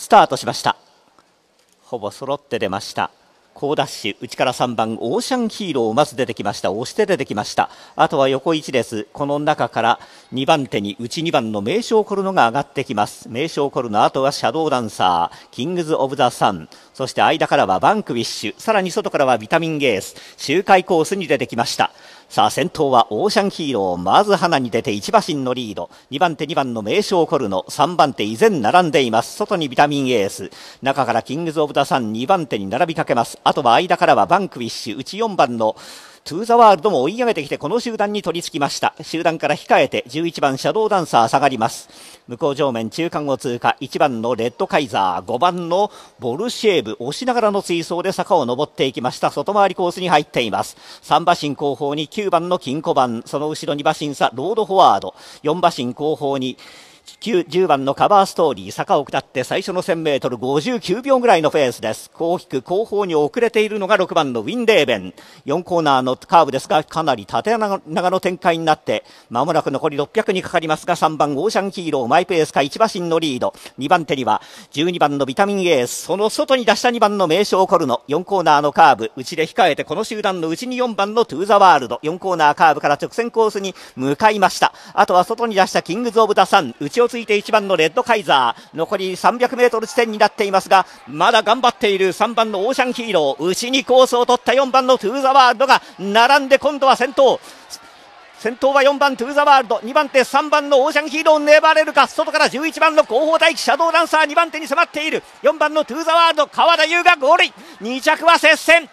スタートしましたほぼ揃って出ました好ダッシュ内から3番オーシャンヒーローまず出てきました押して出てきましたあとは横1ですこの中から2番手に内2番の名将コルノが上がってきます名称コルノあとはシャドーダンサーキングズ・オブ・ザ・サンそして間からはバンクウィッシュさらに外からはビタミンゲース周回コースに出てきましたさあ先頭はオーシャンヒーローまず花に出て1馬身のリード2番手2番の名称コルノ3番手依然並んでいます外にビタミンエース中からキングズ・オブ・ダ・サン2番手に並びかけますあとは間からはバンクウィッシュ内4番のトゥーザワールドも追い上げてきてこの集団に取り付きました集団から控えて11番シャドーダンサー下がります向こう上面中間を通過1番のレッドカイザー5番のボルシェーブ押しながらの追走で坂を上っていきました外回りコースに入っています3馬身後方に9番の金庫番その後ろ2馬身差ロードフォワード4馬身後方に10番のカバーストーリー坂を下って最初の 1000m59 秒ぐらいのペースです大きく後方に遅れているのが6番のウィンレーベン4コーナーのカーブですがかなり縦長の展開になってまもなく残り600にかかりますが3番オーシャンヒーローマイペースか1馬身のリード2番手には12番のビタミンエースその外に出した2番の名将コルノ4コーナーのカーブ内で控えてこの集団の内に4番のトゥーザワールド4コーナーカーブから直線コースに向かいましたあとは外に出したキングズ・オブ・ダ・サン内をついて1番のレッドカイザー残り 300m 地点になっていますがまだ頑張っている3番のオーシャンヒーロー牛にコースを取った4番のトゥーザワールドが並んで今度は先頭先頭は4番トゥーザワールド2番手3番のオーシャンヒーロー粘れるか外から11番の後方大輝シャドウダンサー2番手に迫っている4番のトゥーザワールド川田優がゴール2着は接戦